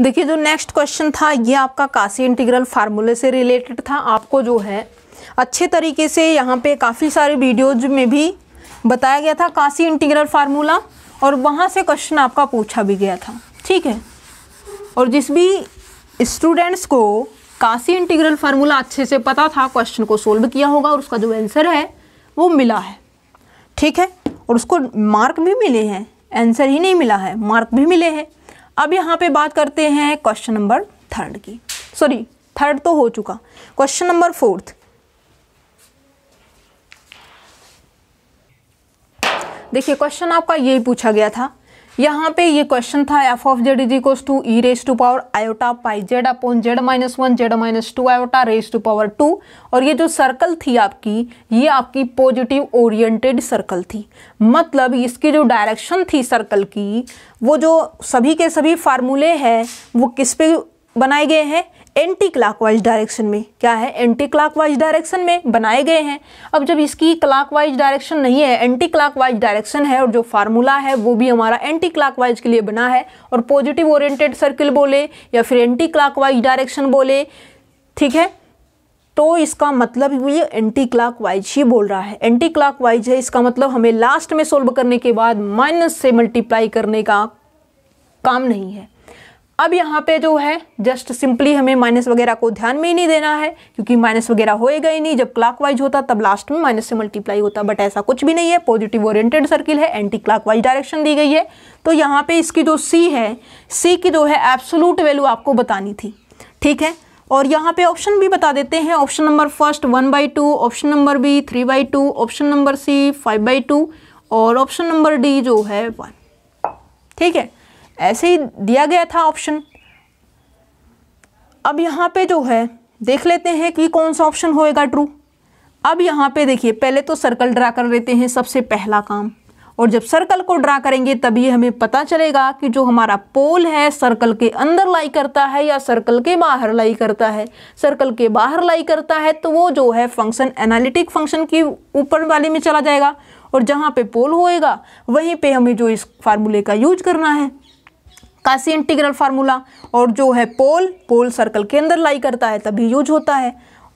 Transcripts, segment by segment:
देखिए जो next question था ये आपका काशी इंटीग्रल फार्मूले से रिलेटेड था आपको जो है अच्छे तरीके से यहाँ पे काफ़ी सारे वीडियोज में भी बताया गया था काशी इंटीग्रल फार्मूला और वहाँ से क्वेश्चन आपका पूछा भी गया था ठीक है और जिस भी स्टूडेंट्स को काशी इंटीग्रल फार्मूला अच्छे से पता था क्वेश्चन को सोल्व किया होगा और उसका जो आंसर है वो मिला है ठीक है और उसको मार्क भी मिले हैं आंसर ही नहीं मिला है मार्क भी मिले हैं अब यहाँ पे बात करते हैं क्वेश्चन नंबर थर्ड की सॉरी थर्ड तो हो चुका क्वेश्चन नंबर फोर्थ देखिए क्वेश्चन आपका यही पूछा गया था यहाँ पे ये क्वेश्चन था F of Z is equal to e raise to power iota pi Z upon Z minus one Z minus two iota raise to power two और ये जो सर्कल थी आपकी ये आपकी पॉजिटिव ओरिएंटेड सर्कल थी मतलब इसकी जो डायरेक्शन थी सर्कल की वो जो सभी के सभी फार्मूले हैं वो किस पे बनाए गए हैं एंटी क्लॉकवाइज डायरेक्शन में क्या है एंटी क्लॉकवाइज डायरेक्शन में बनाए गए हैं अब जब इसकी क्लॉकवाइज डायरेक्शन नहीं है एंटी क्लॉकवाइज डायरेक्शन है और जो फार्मूला है वो भी हमारा एंटी क्लॉकवाइज के लिए बना है और पॉजिटिव ओरिएंटेड सर्किल बोले या फिर एंटी क्लॉकवाइज डायरेक्शन बोले ठीक है तो इसका मतलब ये एंटी क्लाक वाइज ही बोल रहा है एंटी क्लाक वाइज है इसका मतलब हमें लास्ट में सोल्व करने के बाद माइनस से मल्टीप्लाई करने का काम नहीं है अब यहाँ पे जो है जस्ट सिंपली हमें माइनस वगैरह को ध्यान में ही नहीं देना है क्योंकि माइनस वगैरह होएगा ही नहीं जब क्लॉकवाइज होता तब लास्ट में माइनस से मल्टीप्लाई होता बट ऐसा कुछ भी नहीं है पॉजिटिव ओरिएंटेड सर्किल है एंटी क्लॉकवाइज डायरेक्शन दी गई है तो यहाँ पे इसकी जो सी है सी की जो है एब्सोलूट वैल्यू आपको बतानी थी ठीक है और यहाँ पे ऑप्शन भी बता देते हैं option number first one by two option number B three by two option number C five by two और ऑप्शन नंबर डी जो है वन ठीक है ऐसे ही दिया गया था ऑप्शन अब यहाँ पे जो है देख लेते हैं कि कौन सा ऑप्शन होएगा ट्रू अब यहाँ पे देखिए पहले तो सर्कल ड्रा कर लेते हैं सबसे पहला काम और जब सर्कल को ड्रा करेंगे तभी हमें पता चलेगा कि जो हमारा पोल है सर्कल के अंदर लाई करता है या सर्कल के बाहर लाई करता है सर्कल के बाहर लाई करता है तो वो जो है फंक्शन एनालिटिक फंक्शन की ऊपर वाले में चला जाएगा और जहाँ पे पोल होएगा वहीं पे हमें जो इस फार्मूले का यूज करना है कासी इंटीग्रल फार्मूला और जो है पोल पोल सर्कल के अंदर लाई करता है तभी यूज होता है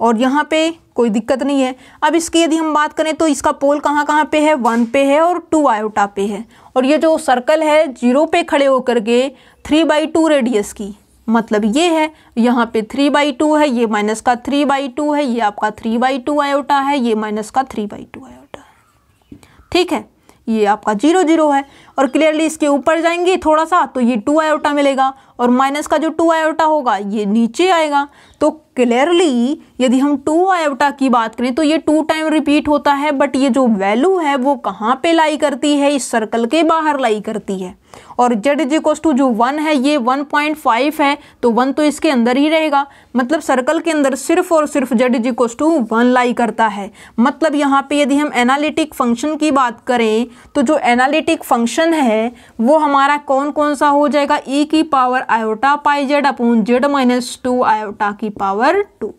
और यहाँ पे कोई दिक्कत नहीं है अब इसकी यदि हम बात करें तो इसका पोल कहाँ कहाँ पे है वन पे है और टू आयोटा पे है और ये जो सर्कल है जीरो पे खड़े होकर के थ्री बाई टू रेडियस की मतलब ये है यहाँ पे थ्री बाई टू है ये माइनस का थ्री बाई टू है ये आपका थ्री बाई टू आयोटा है ये माइनस का थ्री बाई टू आयोटा है ठीक है ये आपका जीरो जीरो है और क्लियरली इसके ऊपर जाएंगे थोड़ा सा तो ये टू आयोटा मिलेगा और माइनस का जो टू आयोटा होगा ये नीचे आएगा तो क्लियरली यदि हम टू आयोटा की बात करें तो ये टू टाइम रिपीट होता है बट ये जो वैल्यू है वो कहाँ पे लाई करती है इस सर्कल के बाहर लाई करती है और जेड इज इक्वस टू जो वन है ये वन पॉइंट फाइव है तो वन तो इसके अंदर ही रहेगा मतलब सर्कल के अंदर सिर्फ और सिर्फ Z is equals to one lie करता है मतलब यहाँ पे यदि हम एनालिटिक फंक्शन की बात करें तो जो एनालिटिक फंक्शन फंक्शन है वो हमारा कौन कौन सा हो जाएगा ई e की power iota pi Z upon Z minus two iota की पावर टू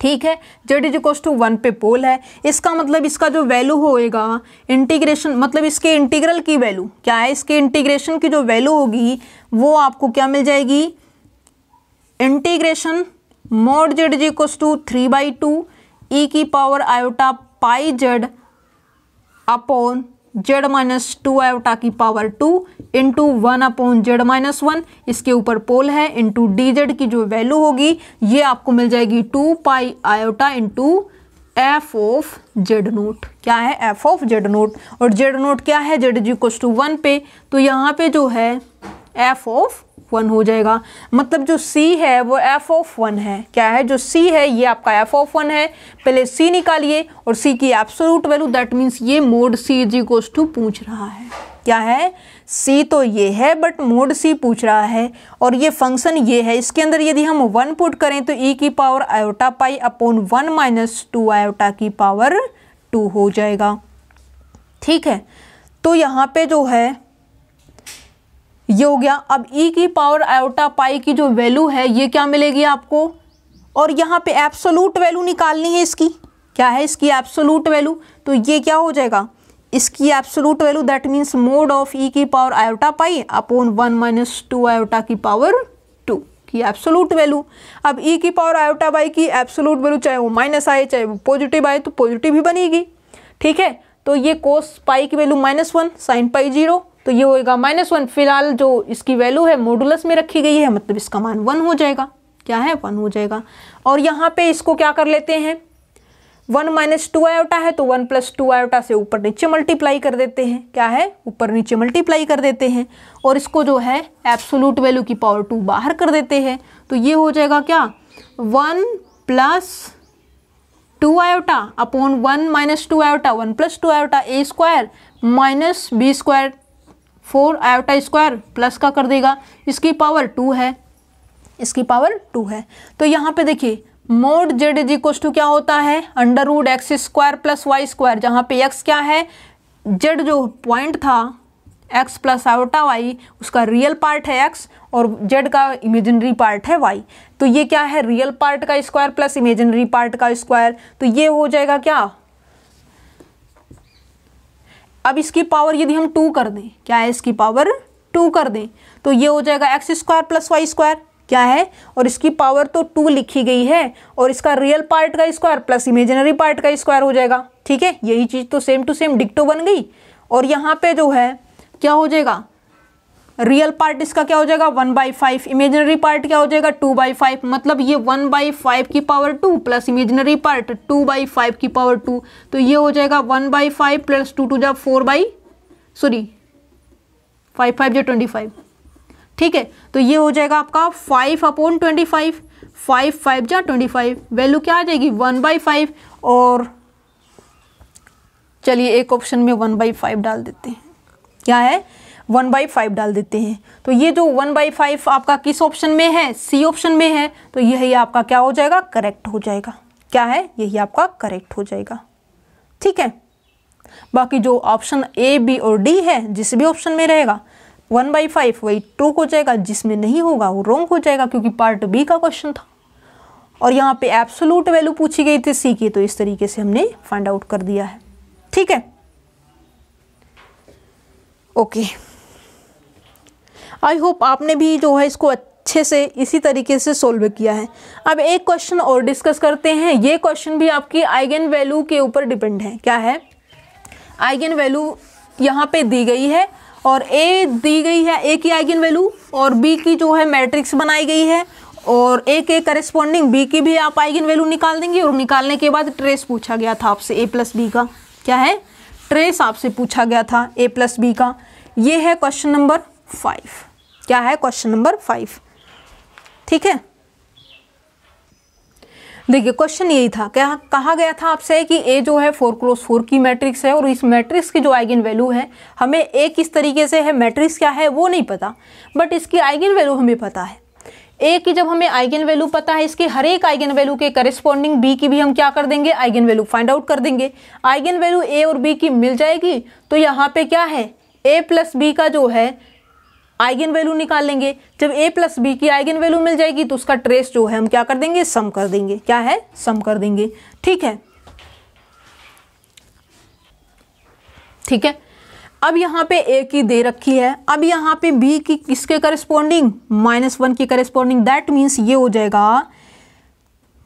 ठीक है Z is equals to one पे पोल है इसका मतलब इसका जो वैल्यू होएगा इंटीग्रेशन मतलब इसके इंटीग्रल की वैल्यू क्या है इसके इंटीग्रेशन की जो वैल्यू होगी वो आपको क्या मिल जाएगी integration mod Z is equals to three by two e की power iota pi Z upon Z minus two iota की power two into one upon Z minus one इसके ऊपर पोल है इंटू डी जेड की जो वैल्यू होगी ये आपको मिल जाएगी two pi iota into F of Z naught क्या है एफ ऑफ जेड नोट और जेड नोट क्या है जेड जी कोस टू वन पे तो यहाँ पे जो है एफ ऑफ वन हो जाएगा मतलब जो सी है वो एफ ऑफ वन है क्या है जो सी है ये आपका एफ ऑफ वन है पहले सी निकालिए और सी की एप्सोलूट वैल्यू दैट मीन्स ये mod C is equals to पूछ रहा है क्या है सी तो ये है बट मोड सी पूछ रहा है और ये फंक्शन ये है इसके अंदर यदि हम वन पुट करें तो ई e की power iota pi upon one minus two iota की पावर टू हो जाएगा ठीक है तो यहाँ पे जो है ये हो गया अब ई e की पावर आयोटा पाई की जो वैल्यू है ये क्या मिलेगी आपको और यहाँ पे एब्सोलूट वैल्यू निकालनी है इसकी क्या है इसकी एब्सोलूट वैल्यू तो ये क्या हो जाएगा इसकी absolute value that means mod of e की power iota pi upon one minus two iota की पावर टू की एप्सोलूट वैल्यू अब ई e की पावर आयोटा पाई की एप्सोलूट वैल्यू चाहे वो माइनस आए चाहे वो पॉजिटिव आए तो पॉजिटिव ही बनेगी ठीक है तो ये कोस पाई की value minus one sine pi zero तो ये होएगा माइनस वन फिलहाल जो इसकी वैल्यू है मोडुलस में रखी गई है मतलब इसका मान वन हो जाएगा क्या है वन हो जाएगा और यहाँ पे इसको क्या कर लेते हैं वन माइनस टू आयोटा है तो वन प्लस टू आयोटा से ऊपर नीचे मल्टीप्लाई कर देते हैं क्या है ऊपर नीचे मल्टीप्लाई कर देते हैं और इसको जो है एब्सोलूट वैल्यू की पावर टू बाहर कर देते हैं तो ये हो जाएगा क्या one plus two iota upon one minus two iota one plus two iota A square minus B square four iota square plus का कर देगा इसकी पावर टू है इसकी पावर टू है तो यहाँ पे देखिए mod Z is equal to क्या होता है under root X square plus Y square जहाँ पे एक्स क्या है जेड जो पॉइंट था एक्स प्लस आयोटा वाई उसका रियल पार्ट है एक्स और जेड का इमेजिनरी पार्ट है वाई तो ये क्या है रियल पार्ट का स्क्वायर प्लस इमेजिनरी पार्ट का स्क्वायर तो ये हो जाएगा क्या अब इसकी पावर यदि हम टू कर दें क्या है इसकी पावर टू कर दें तो ये हो जाएगा X square plus Y square क्या है और इसकी पावर तो टू लिखी गई है और इसका रियल पार्ट का स्क्वायर प्लस इमेजिनरी पार्ट का स्क्वायर हो जाएगा ठीक है यही चीज़ तो सेम टू सेम डिक्टो बन गई और यहाँ पे जो है क्या हो जाएगा रियल पार्ट इसका क्या हो जाएगा one by five imaginary part क्या हो जाएगा टू बाई फाइव मतलब ये वन बाई फाइव की power two plus imaginary part two by five की पावर टू तो ये हो जाएगा one by five plus two two जा four by sorry five five जा ट्वेंटी फाइव ठीक है तो ये हो जाएगा आपका five upon twenty five five five जा ट्वेंटी फाइव वैल्यू क्या आ जाएगी वन बाई फाइव और चलिए एक ऑप्शन में वन बाई फाइव डाल देते हैं क्या है वन बाई फाइव डाल देते हैं तो ये जो वन बाई फाइव आपका किस ऑप्शन में है सी ऑप्शन में है तो यही आपका क्या हो जाएगा करेक्ट हो जाएगा क्या है यही आपका करेक्ट हो जाएगा ठीक है बाकी जो ऑप्शन ए बी और डी है जिस भी ऑप्शन में रहेगा वन बाई फाइव वही ट्रू हो जाएगा जिसमें नहीं होगा वो रॉन्ग हो जाएगा क्योंकि पार्ट बी का क्वेश्चन था और यहाँ पे एब्सोलूट वैल्यू पूछी गई थी सी की तो इस तरीके से हमने फाइंड आउट कर दिया है ठीक है ओके okay. आई होप आपने भी जो है इसको अच्छे से इसी तरीके से सोल्व किया है अब एक क्वेश्चन और डिस्कस करते हैं ये क्वेश्चन भी आपकी आइगन वैल्यू के ऊपर डिपेंड है क्या है आइगन वैल्यू यहाँ पे दी गई है और ए दी गई है ए की आइगन वैल्यू और बी की जो है मैट्रिक्स बनाई गई है और ए के करस्पॉन्डिंग बी की भी आप आइगन वैल्यू निकाल देंगे और निकालने के बाद ट्रेस पूछा गया था आपसे ए प्लस बी का क्या है ट्रेस आपसे पूछा गया था ए प्लस बी का ये है क्वेश्चन नंबर फाइव क्या है क्वेश्चन नंबर फाइव ठीक है देखिए क्वेश्चन यही था क्या कहा गया था आपसे कि ए जो है फोर क्रोस फोर की मैट्रिक्स है और इस मैट्रिक्स की जो आइगन वैल्यू है हमें ए किस तरीके से है मैट्रिक्स क्या है वो नहीं पता बट इसकी आइगन वैल्यू हमें पता है ए की जब हमें आइगन वैल्यू पता है इसके हर एक आइगन वैल्यू के करिस्पॉन्डिंग बी की भी हम क्या कर देंगे आइगन वैल्यू फाइंड आउट कर देंगे आइगन वैल्यू ए और बी की मिल जाएगी तो यहाँ पे क्या है ए प्लस बी का जो है आइगन वैल्यू निकाल लेंगे जब ए प्लस बी की आइगन वैल्यू मिल जाएगी तो उसका ट्रेस जो है हम क्या कर देंगे सम कर देंगे क्या है सम कर देंगे ठीक है ठीक है अब यहाँ पे ए की दे रखी है अब यहाँ पे बी की किसके करस्पॉन्डिंग माइनस वन की करस्पॉन्डिंग दैट मीन्स ये हो जाएगा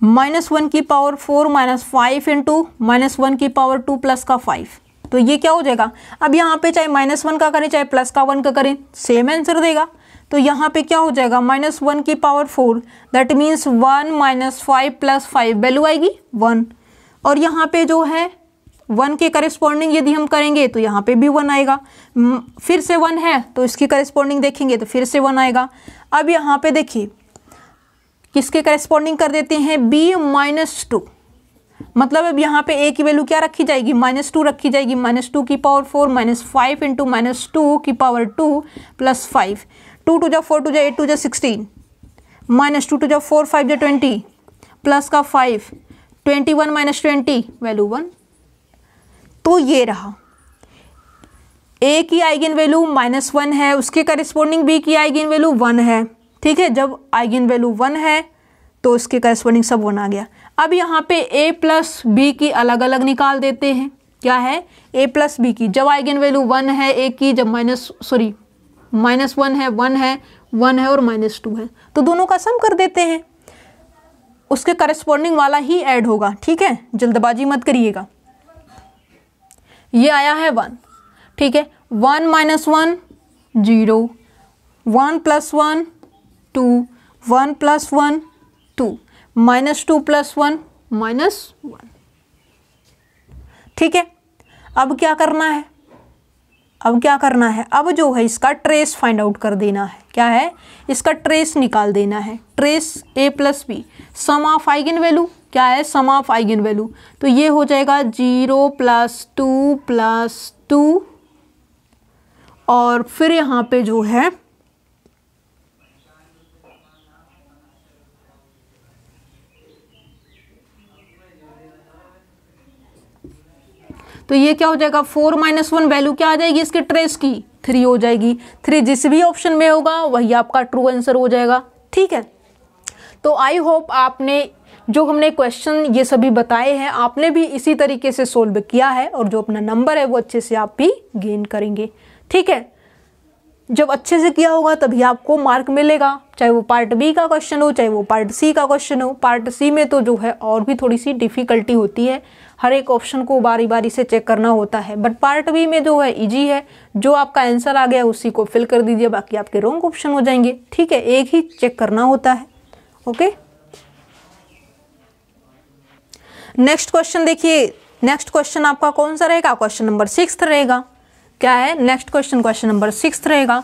माइनस वन की power four minus five into minus one की पावर टू प्लस का फाइव तो ये क्या हो जाएगा अब यहाँ पे चाहे माइनस वन का करें चाहे प्लस का वन का करें सेम आंसर देगा तो यहाँ पे क्या हो जाएगा माइनस वन की power four that means one minus five plus five value आएगी वन और यहाँ पे जो है वन के करस्पॉन्डिंग यदि हम करेंगे तो यहाँ पे भी वन आएगा फिर से वन है तो इसकी करस्पॉन्डिंग देखेंगे तो फिर से वन आएगा अब यहाँ पे देखिए किसके करस्पॉन्डिंग कर देते हैं बी माइनस टू मतलब अब यहाँ पे ए की वैल्यू क्या रखी जाएगी माइनस टू रखी जाएगी माइनस टू की power four minus five into minus two की power two plus five two two जो फोर टू जो एट टू जो सिक्सटीन माइनस टू टू जो फोर फाइव जो ट्वेंटी प्लस का five twenty one minus twenty value one तो ये रहा ए की आइगन वैल्यू माइनस वन है उसके करिस्पॉन्डिंग बी की आइगन वैल्यू वन है ठीक है जब आइगन वैल्यू वन है तो उसके करस्पॉन्डिंग सब वन आ गया अब यहाँ पे ए प्लस बी की अलग अलग निकाल देते हैं क्या है ए प्लस बी की जब आइगन वैल्यू वन है ए की जब माइनस सॉरी माइनस वन है वन है वन है और माइनस टू है तो दोनों का सम कर देते हैं उसके करस्पॉन्डिंग वाला ही ऐड होगा ठीक है जल्दबाजी मत करिएगा ये आया है वन ठीक है one minus one zero one plus one two one plus one two minus two plus one minus one ठीक है अब क्या करना है अब क्या करना है अब जो है इसका ट्रेस फाइंड आउट कर देना है क्या है इसका ट्रेस निकाल देना है trace A plus B sum of eigen value क्या है सम ऑफ आइगन वैल्यू तो ये हो जाएगा zero plus two plus two और फिर यहाँ पे जो है तो ये क्या हो जाएगा फोर माइनस वन वैल्यू क्या आ जाएगी इसके ट्रेस की थ्री हो जाएगी थ्री जिस भी ऑप्शन में होगा वही आपका ट्रू आंसर हो जाएगा ठीक है तो आई होप आपने जो हमने क्वेश्चन ये सभी बताए हैं आपने भी इसी तरीके से सोल्व किया है और जो अपना नंबर है वो अच्छे से आप भी गेन करेंगे ठीक है जब अच्छे से किया होगा तभी आपको मार्क मिलेगा चाहे वो पार्ट बी का क्वेश्चन हो चाहे वो पार्ट सी का क्वेश्चन हो पार्ट सी में तो जो है और भी थोड़ी सी डिफ़िकल्टी होती है हर एक ऑप्शन को बारी बारी से चेक करना होता है बट पार्ट बी में जो है इजी है जो आपका आंसर आ गया उसी को फिल कर दीजिए बाकी आपके रॉन्ग ऑप्शन हो जाएंगे ठीक है एक ही चेक करना होता है ओके नेक्स्ट क्वेश्चन देखिए नेक्स्ट क्वेश्चन आपका कौन सा रहेगा क्वेश्चन नंबर सिक्स रहेगा क्या है next question question number six रहेगा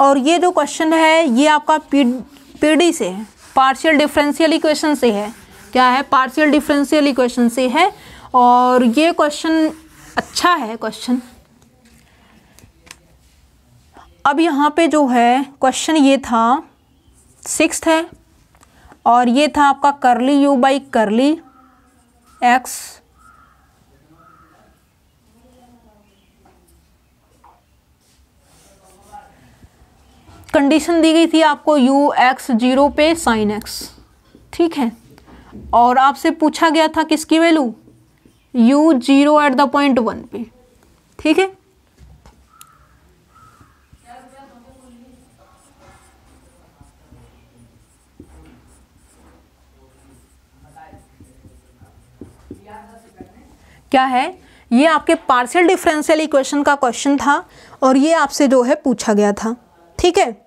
और ये जो क्वेश्चन है ये आपका पी से है पार्शियल डिफरेंशियल इक्वेशन से है क्या है पार्शियल डिफरेंशियल इक्वेशन से है और ये क्वेश्चन अच्छा है क्वेश्चन अब यहाँ पे जो है क्वेश्चन ये था सिक्स है और ये था आपका curly U by curly X condition दी गई थी आपको यू एक्स जीरो पे साइन एक्स ठीक है और आपसे पूछा गया था किसकी value U zero at the point one पे ठीक है क्या है ये आपके पार्शियल डिफरेंशियल इक्वेशन का क्वेश्चन था और ये आपसे जो है पूछा गया था ठीक है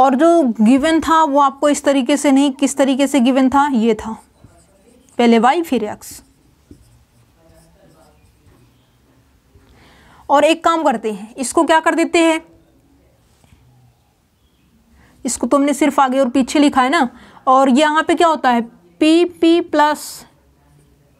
और जो गिवन था वो आपको इस तरीके से नहीं किस तरीके से गिवन था ये था पहले वाई फिर एक्स और एक काम करते हैं इसको क्या कर देते हैं इसको तुमने सिर्फ आगे और पीछे लिखा है ना और यहाँ पे क्या होता है P P plus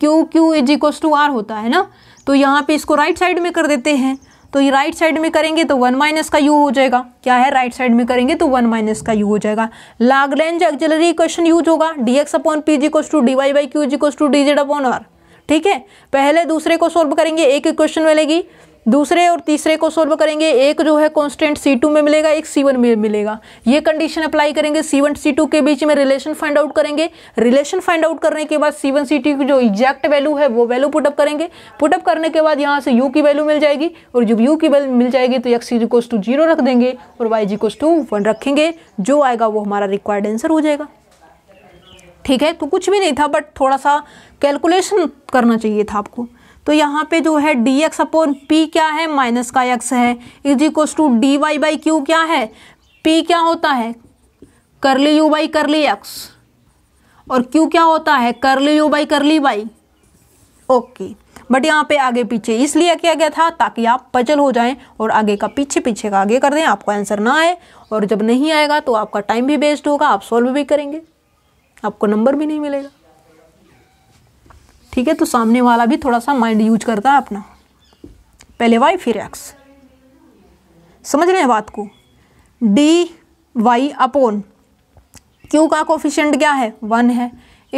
Q Q is equal to R होता है ना तो यहाँ पे इसको राइट साइड में कर देते हैं तो ये राइट साइड में करेंगे तो वन माइनस का यू हो जाएगा क्या है राइट साइड में करेंगे तो वन माइनस का यू हो जाएगा लागरेंज एक्जलरी इक्वेशन यूज होगा D X upon P G cos two D Y by Q G cos two D Z upon R ठीक है पहले दूसरे को सोल्व करेंगे एक इक्वेशन मिलेगी दूसरे और तीसरे को सोल्व करेंगे एक जो है कॉन्स्टेंट सी टू में मिलेगा एक सी में मिलेगा ये कंडीशन अप्लाई करेंगे सी वन सी टू के बीच में रिलेशन फाइंड आउट करेंगे रिलेशन फाइंड आउट करने के बाद सी वन सी टू की जो एग्जैक्ट वैल्यू है वो वैल्यू पुटअप करेंगे पुटअप करने के बाद यहाँ से यू की वैल्यू मिल जाएगी और जब यू की वैल्यू मिल जाएगी तो एक्स इजिकोस टू जीरो रख देंगे और वाई इजिकोस टू वन रखेंगे जो आएगा वो हमारा रिक्वायर्ड आंसर हो जाएगा ठीक है तो कुछ भी नहीं था बट थोड़ा सा कैलकुलेशन करना चाहिए था आपको तो यहाँ पे जो है डी एक्स अपॉन पी क्या है माइनस का एक्स है is equal to D Y by Q क्या है पी क्या होता है curly U by curly X और क्यू क्या होता है curly U by curly Y okay but यहाँ पे आगे पीछे इसलिए किया गया था ताकि आप पजल हो जाएं और आगे का पीछे पीछे का आगे कर दें आपको आंसर ना आए और जब नहीं आएगा तो आपका टाइम भी वेस्ट होगा आप सॉल्व भी करेंगे आपको नंबर भी नहीं मिलेगा ठीक है तो सामने वाला भी थोड़ा सा माइंड यूज करता है अपना पहले वाई फिर एक्स समझ रहे हैं बात को डी वाई अपोन क्यू का कोफिशियंट क्या है वन है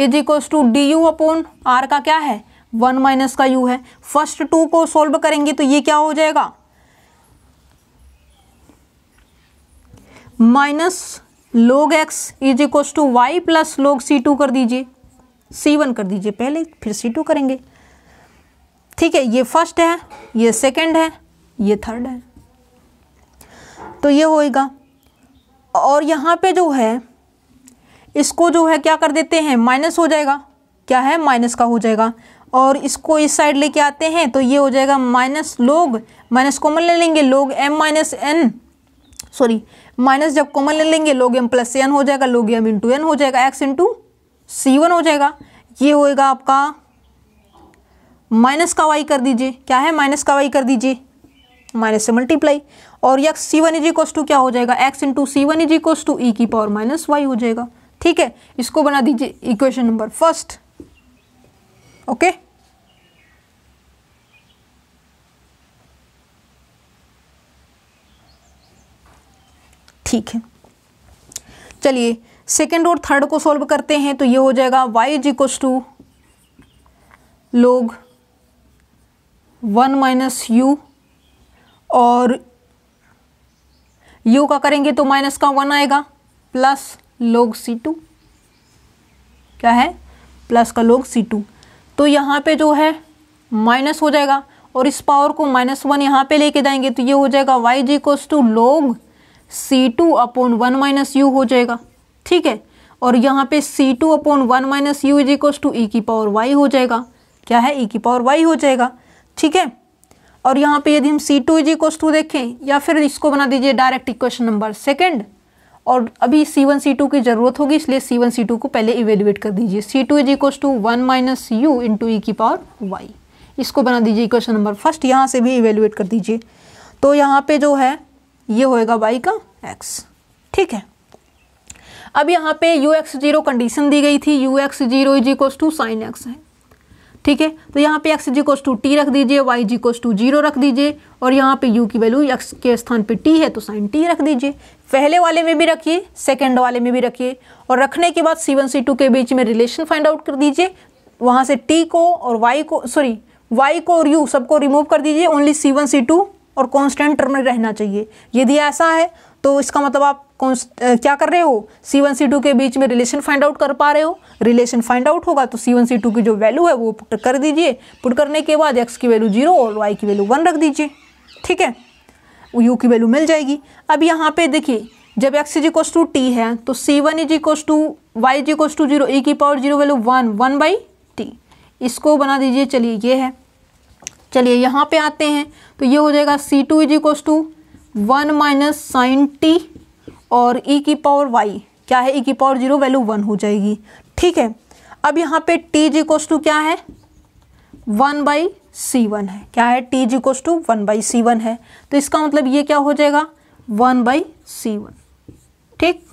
is equals to D U upon R का क्या है वन माइनस का यू है फर्स्ट टू को सोल्व करेंगे तो ये क्या हो जाएगा minus log X is equals to Y plus log C to कर दीजिए सी वन कर दीजिए पहले फिर सी टू करेंगे ठीक है ये फर्स्ट है ये सेकंड है ये थर्ड है तो ये होएगा और यहाँ पे जो है इसको जो है क्या कर देते हैं माइनस हो जाएगा क्या है माइनस का हो जाएगा और इसको इस साइड लेके आते हैं तो ये हो जाएगा माइनस लोग माइनस कॉमन ले लेंगे log M minus N sorry minus जब कॉमन ले लेंगे लोग एम प्लस एन हो जाएगा लोग एम इंटू एन हो जाएगा एक्स इंटू सी वन हो जाएगा ये होएगा आपका माइनस का वाई कर दीजिए क्या है माइनस का वाई कर दीजिए माइनस से मल्टीप्लाई और X C one is to क्या हो जाएगा X into C one is to e की पावर माइनस वाई हो जाएगा ठीक है इसको बना दीजिए इक्वेशन नंबर फर्स्ट ओके ठीक है चलिए सेकेंड और थर्ड को सॉल्व करते हैं तो ये हो जाएगा Y is equal to log one minus U और यू का करेंगे तो माइनस का वन आएगा प्लस लोग सी टू क्या है प्लस का लोग सी टू तो यहाँ पे जो है माइनस हो जाएगा और इस पावर को माइनस वन यहाँ पे लेके जाएंगे तो ये हो जाएगा Y ji cos to log C two upon one minus U हो जाएगा ठीक है और यहाँ पे C two upon one minus U is equal to e की पावर वाई हो जाएगा क्या है ई e की पावर वाई हो जाएगा ठीक है और यहाँ पे यदि हम C two is equal to देखें या फिर इसको बना दीजिए डायरेक्ट इक्वेशन नंबर सेकेंड और अभी सी वन सी टू की ज़रूरत होगी इसलिए सी वन सी टू को पहले इवेल्युएट कर दीजिए C two is equal to one minus U in e की पावर वाई इसको बना दीजिए इक्वेशन नंबर फर्स्ट यहाँ से भी इवेल्युएट कर दीजिए तो यहाँ पे जो है ये होएगा वाई का एक्स ठीक है अब यहाँ पे यू एक्स जीरो कंडीशन दी गई थी U X zero is cos two sine X है ठीक है तो यहाँ पे एक्स कोस टू टी रख दीजिए वाई कोस टू जीरो रख दीजिए और यहाँ पे यू की वैल्यू एक्स के स्थान पे टी है तो साइन टी रख दीजिए पहले वाले में भी रखिए सेकेंड वाले में भी रखिए और रखने के बाद सी वन सी टू के बीच में रिलेशन फाइंड आउट कर दीजिए वहाँ से टी को और वाई को सॉरी वाई को और यू सबको रिमूव कर दीजिए only C one C two और कॉन्स्टेंट टर्म में रहना चाहिए यदि ऐसा है तो इसका मतलब आप क्या कर रहे हो सी वन सी टू के बीच में रिलेशन फाइंड आउट कर पा रहे हो रिलेशन फाइंड आउट होगा तो सी वन सी टू की जो वैल्यू है वो पुट कर दीजिए पुट करने के बाद एक्स की वैल्यू जीरो और वाई की वैल्यू वन रख दीजिए ठीक है यू की वैल्यू मिल जाएगी अब यहाँ पे देखिए जब X is equals to T है तो C one is equals to Y is equals to zero e की power zero value one one by T इसको बना दीजिए चलिए ये है चलिए यहाँ पे आते हैं तो ये हो जाएगा C two is equal to one minus sine T और e की पावर वाई क्या है ई e की पावर जीरो वैल्यू वन हो जाएगी ठीक है अब यहाँ पे टी जी कोस टू क्या है वन बाई सी वन है क्या है T G cos to one by C one है तो इसका मतलब ये क्या हो जाएगा वन बाई सी वन ठीक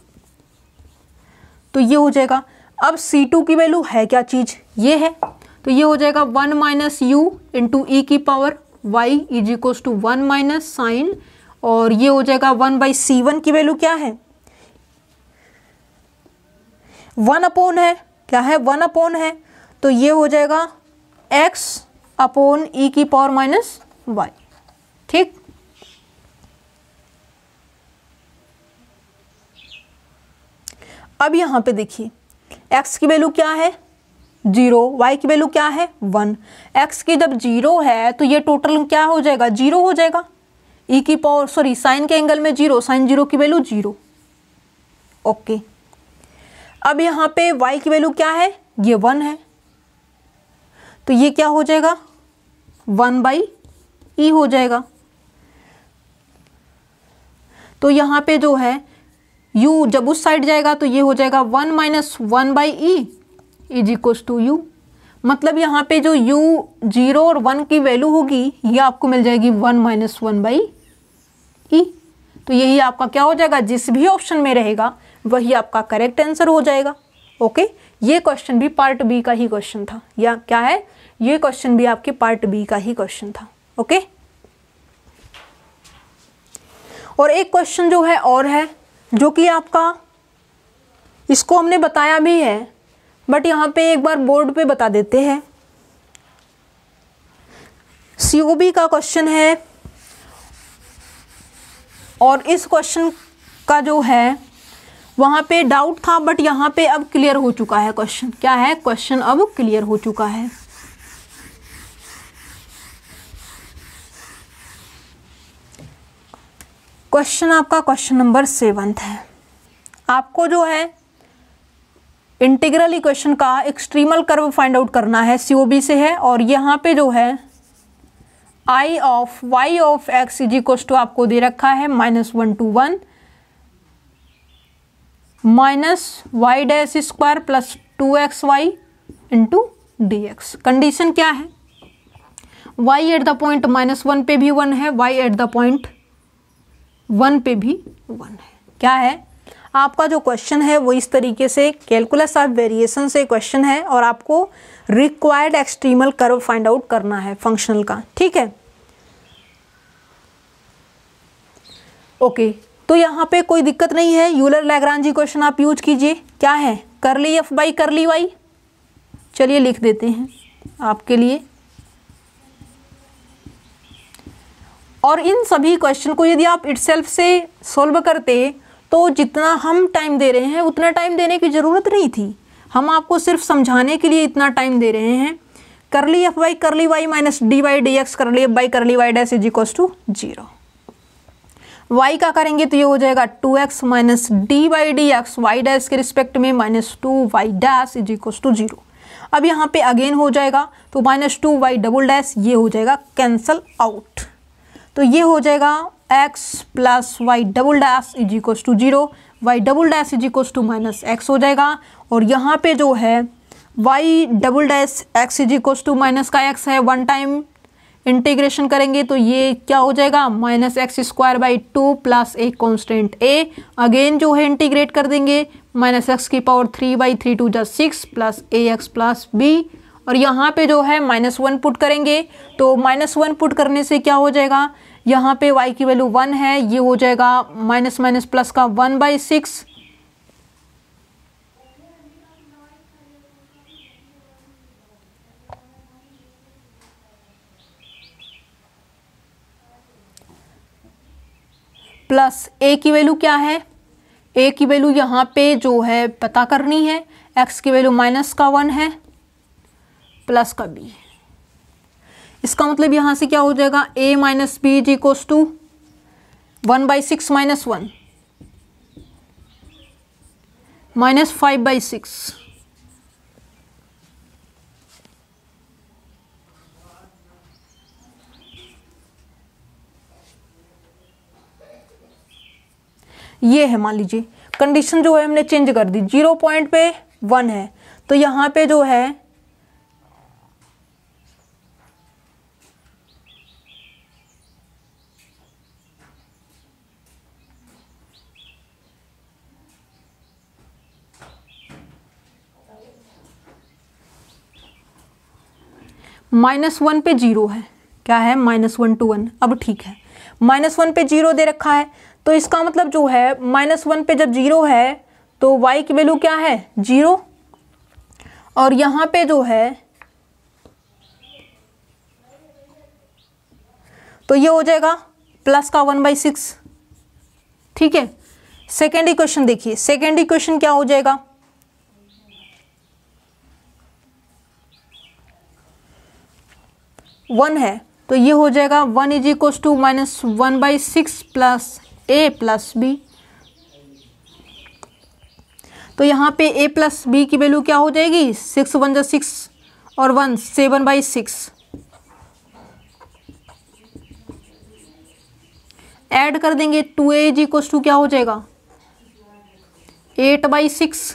तो ये हो जाएगा अब सी टू की वैल्यू है क्या चीज़ ये है तो ये हो जाएगा one minus U into E की power Y is equals to one minus sine और ये हो जाएगा वन बाई सी वन की वैल्यू क्या है वन अपोन है क्या है वन अपोन है तो ये हो जाएगा एक्स अपोन ई e की पावर माइनस वाई ठीक अब यहां पे देखिए एक्स की वैल्यू क्या है जीरो वाई की वैल्यू क्या है वन एक्स की जब जीरो है तो ये टोटल क्या हो जाएगा जीरो हो जाएगा ई e की पावर सॉरी साइन के एंगल में जीरो साइन जीरो की वैल्यू जीरो ओके अब यहाँ पे वाई की वैल्यू क्या है ये वन है तो ये क्या हो जाएगा वन बाई ई हो जाएगा तो यहाँ पे जो है यू जब उस साइड जाएगा तो ये हो जाएगा one minus one by E is equals to U मतलब यहाँ पे जो u जीरो और वन की वैल्यू होगी ये आपको मिल जाएगी one minus one by E e। तो यही आपका क्या हो जाएगा जिस भी ऑप्शन में रहेगा वही आपका करेक्ट आंसर हो जाएगा ओके ये क्वेश्चन भी पार्ट बी का ही क्वेश्चन था या क्या है ये क्वेश्चन भी आपके पार्ट बी का ही क्वेश्चन था ओके और एक क्वेश्चन जो है और है जो कि आपका इसको हमने बताया भी है बट यहाँ पे एक बार बोर्ड पे बता देते हैं सी का क्वेश्चन है और इस क्वेश्चन का जो है वहाँ पे डाउट था बट यहाँ पे अब क्लियर हो चुका है क्वेश्चन क्या है क्वेश्चन अब क्लियर हो चुका है क्वेश्चन आपका क्वेश्चन नंबर सेवंथ है आपको जो है इंटीग्रल इक्वेशन का एक्सट्रीमल कर्व फाइंड आउट करना है सीओबी से है और यहाँ पे जो है I of Y of X is equal to आपको दे रखा है minus one two one minus Y dash square plus two X Y into D X condition क्या है Y at the point minus one पे भी वन है Y at the point one पे भी वन है क्या है आपका जो क्वेश्चन है वो इस तरीके से कैलकुलस ऑफ वेरिएशन से क्वेश्चन है और आपको required extremal curve find out करना है फंक्शनल का ठीक है ओके तो यहाँ पे कोई दिक्कत नहीं है यूलर लैग्रांजी क्वेश्चन आप यूज कीजिए क्या है कर ली एफ बाई कर ली वाई चलिए लिख देते हैं आपके लिए और इन सभी क्वेश्चन को यदि आप इट से सोल्व करते तो जितना हम टाइम दे रहे हैं उतना टाइम देने की ज़रूरत नहीं थी हम आपको सिर्फ समझाने के लिए इतना टाइम दे रहे हैं curly F Y curly Y minus D Y D X curly F Y curly Y dash is equals to zero Y का करेंगे तो ये हो जाएगा two X minus D Y D X Y dash के respect में minus two Y dash is equals to zero अब यहाँ पे अगेन हो जाएगा तो minus two Y double dash ये हो जाएगा कैंसल आउट तो ये हो जाएगा X plus Y double dash is equals to zero Y double dash is equals to minus X हो जाएगा और यहाँ पे जो है Y double dash X is equals to minus का एक्स है वन टाइम इंटीग्रेशन करेंगे तो ये क्या हो जाएगा minus X square by two plus A constant A again जो है इंटीग्रेट कर देंगे माइनस एक्स की power three by three two just six plus A X plus B और यहाँ पे जो है माइनस वन पुट करेंगे तो माइनस वन पुट करने से क्या हो जाएगा यहाँ पे y की वैल्यू वन है ये हो जाएगा माइनस माइनस प्लस का one by six plus A की वैल्यू क्या है ए की वैल्यू यहाँ पे जो है पता करनी है एक्स की वैल्यू माइनस का वन है प्लस का बी इसका मतलब यहां से क्या हो जाएगा A minus B is equals to one by six minus one minus five by six ये है मान लीजिए कंडीशन जो है हमने चेंज कर दी जीरो पॉइंट पे वन है तो यहां पे जो है माइनस वन पे जीरो है क्या है माइनस वन टू वन अब ठीक है माइनस वन पे जीरो दे रखा है तो इसका मतलब जो है माइनस वन पे जब जीरो है तो वाई की वैल्यू क्या है जीरो और यहां पे जो है तो ये हो जाएगा प्लस का वन बाई सिक्स ठीक है सेकेंड इक्वेशन देखिए सेकेंड इक्वेशन क्या हो जाएगा वन है तो ये हो जाएगा one is equal to minus one by six plus A plus B तो यहाँ पे ए प्लस बी की वैल्यू क्या हो जाएगी सिक्स वन जो सिक्स और one seven by six add कर देंगे two A is equal to क्या हो जाएगा एट बाई सिक्स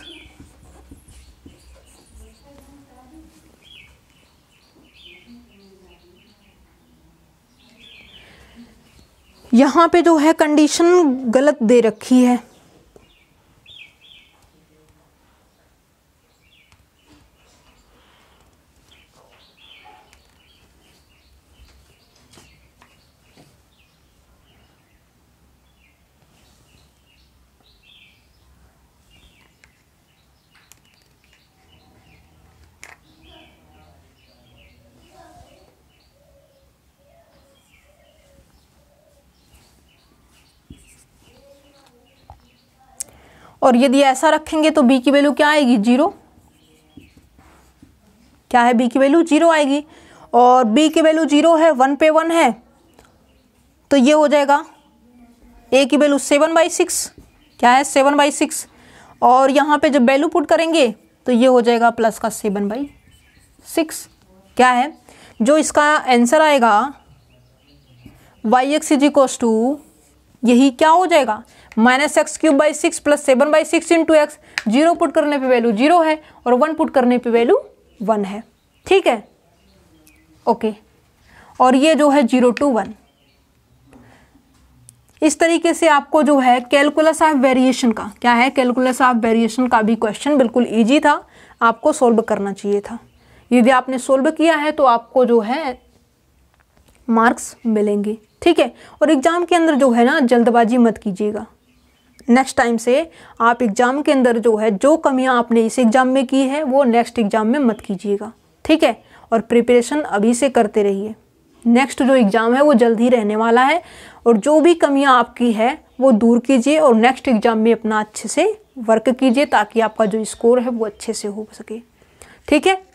यहाँ पे जो है कंडीशन गलत दे रखी है और यदि ऐसा रखेंगे तो बी की वैल्यू क्या आएगी जीरो क्या है बी की वैल्यू जीरो आएगी और बी की वैल्यू जीरो है वन पे वन है तो ये हो जाएगा ए की वैल्यू सेवन बाई सिक्स क्या है सेवन बाई सिक्स और यहाँ पे जब वैल्यू पुट करेंगे तो ये हो जाएगा प्लस का सेवन बाई सिक्स क्या है जो इसका आंसर आएगा वाई एक्स इजिकोस टू यही क्या हो जाएगा minus X cube by six plus seven by six into X zero put करने पे वैल्यू जीरो है और वन पुट करने पे वैल्यू वन है ठीक है ओके और ये जो है जीरो टू वन इस तरीके से आपको जो है कैलकुलस ऑफ वेरिएशन का क्या है कैलकुलस ऑफ वेरिएशन का भी क्वेश्चन बिल्कुल ईजी था आपको सोल्व करना चाहिए था यदि आपने सोल्व किया है तो आपको जो है मार्क्स मिलेंगे ठीक है और एग्ज़ाम के अंदर जो है ना जल्दबाजी मत कीजिएगा नेक्स्ट टाइम से आप एग्ज़ाम के अंदर जो है जो कमियां आपने इस एग्ज़ाम में की है वो नेक्स्ट एग्ज़ाम में मत कीजिएगा ठीक है और प्रिपरेशन अभी से करते रहिए नेक्स्ट जो एग्ज़ाम है वो जल्द ही रहने वाला है और जो भी कमियां आपकी है वो दूर कीजिए और नेक्स्ट एग्ज़ाम में अपना अच्छे से वर्क कीजिए ताकि आपका जो स्कोर है वो अच्छे से हो सके ठीक है